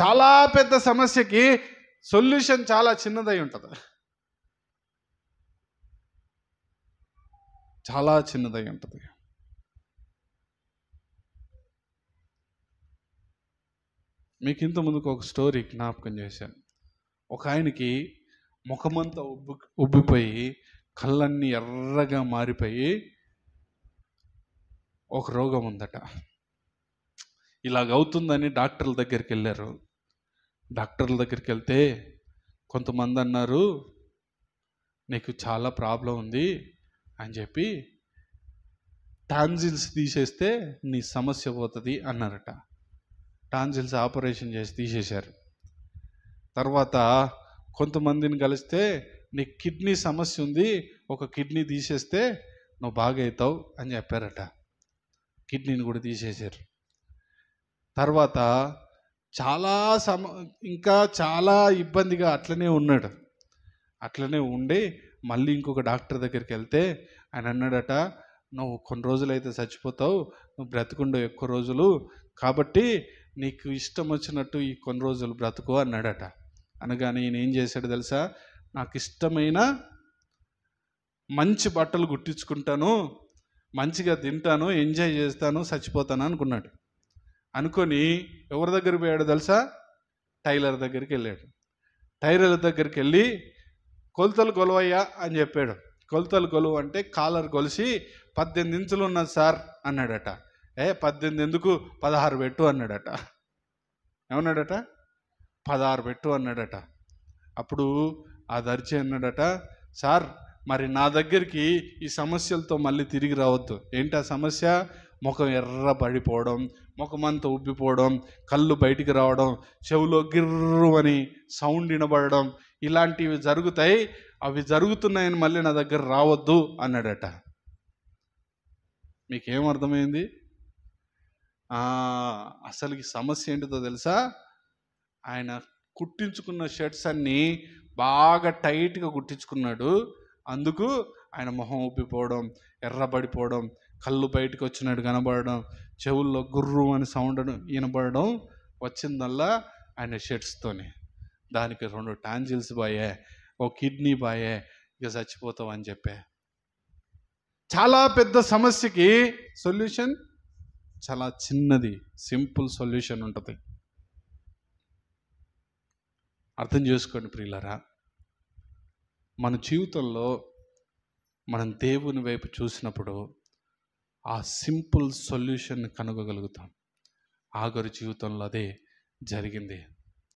చాలా పెద్ద సమస్యకి సొల్యూషన్ చాలా చిన్నదై ఉంటుంది చాలా చిన్నదై ఉంటుంది మీకు ఇంత ముందుకు ఒక స్టోరీ జ్ఞాపకం చేశాను ఒక ఆయనకి ముఖమంతా ఉబ్బు ఉబ్బిపోయి కళ్ళన్నీ ఎర్రగా మారిపోయి ఒక రోగం ఉందట ఇలాగ అవుతుందని డాక్టర్ల దగ్గరికి వెళ్ళారు డాక్టర్ల దగ్గరికి వెళ్తే కొంతమంది అన్నారు నీకు చాలా ప్రాబ్లం ఉంది అని చెప్పి టాన్జిల్స్ తీసేస్తే నీ సమస్య పోతుంది అన్నారట టాన్జిల్స్ ఆపరేషన్ చేసి తీసేశారు తర్వాత కొంతమందిని కలిస్తే నీ కిడ్నీ సమస్య ఉంది ఒక కిడ్నీ తీసేస్తే నువ్వు బాగా అవుతావు అని చెప్పారట కిడ్నీని కూడా తీసేశారు తర్వాత చాలా సమ ఇంకా చాలా ఇబ్బందిగా అట్లనే ఉన్నాడు అట్లనే ఉండి మళ్ళీ ఇంకొక డాక్టర్ దగ్గరికి వెళ్తే ఆయన అన్నాడట నువ్వు కొన్ని రోజులు అయితే చచ్చిపోతావు నువ్వు బ్రతుకుండవు ఎక్కువ రోజులు కాబట్టి నీకు ఇష్టం వచ్చినట్టు ఈ కొన్ని రోజులు బ్రతుకు అన్నాడట అనగానే ఈయన ఏం చేశాడు తెలుసా నాకు ఇష్టమైన మంచి బట్టలు గుట్టించుకుంటాను మంచిగా తింటాను ఎంజాయ్ చేస్తాను చచ్చిపోతాను అనుకున్నాడు అనుకొని ఎవరి దగ్గర పోయాడు తెలుసా టైలర్ దగ్గరికి వెళ్ళాడు టైలర్ దగ్గరికి వెళ్ళి కొలతలు కొలవయ్యా అని చెప్పాడు కొలతలు కొలువు అంటే కాలర్ కొలిసి పద్దెనిమిది ఇంచులు ఉన్నది సార్ అన్నాడట ఏ పద్దెనిమిది ఎందుకు పదహారు పెట్టు అన్నాడట ఏమన్నాడట పదహారు పెట్టు అన్నాడట అప్పుడు ఆ దరిచి అన్నాడట సార్ మరి నా దగ్గరికి ఈ సమస్యలతో మళ్ళీ తిరిగి రావద్దు ఏంటి ఆ సమస్య ముఖం ఎర్ర పడిపోవడం ముఖమంతా ఉబ్బిపోవడం కళ్ళు బయటికి రావడం చెవులో గిర్రు అని సౌండ్ వినబడడం ఇలాంటివి జరుగుతాయి అవి జరుగుతున్నాయని మళ్ళీ నా దగ్గర రావద్దు అన్నాడట మీకేం అర్థమైంది అసలుకి సమస్య ఏంటిదో తెలుసా ఆయన కుట్టించుకున్న షర్ట్స్ అన్నీ బాగా టైట్గా కుట్టించుకున్నాడు అందుకు ఆయన మొహం ఉబ్బిపోవడం ఎర్రబడిపోవడం కళ్ళు బయటకు వచ్చినట్టు కనబడడం చెవుల్లో గుర్రు అని సౌండ్ వినబడడం వచ్చిందల్లా ఆయన షెడ్స్తోనే దానికి రెండు టాంజిల్స్ బాయే ఓ కిడ్నీ బాయే ఇక చచ్చిపోతావు అని చెప్పే చాలా పెద్ద సమస్యకి సొల్యూషన్ చాలా చిన్నది సింపుల్ సొల్యూషన్ ఉంటుంది అర్థం చేసుకోండి ప్రియులరా మన జీవితంలో మనం దేవుని వైపు చూసినప్పుడు ఆ సింపుల్ సొల్యూషన్ కనుగొగలుగుతాం ఆగరు జీవితంలో అదే జరిగింది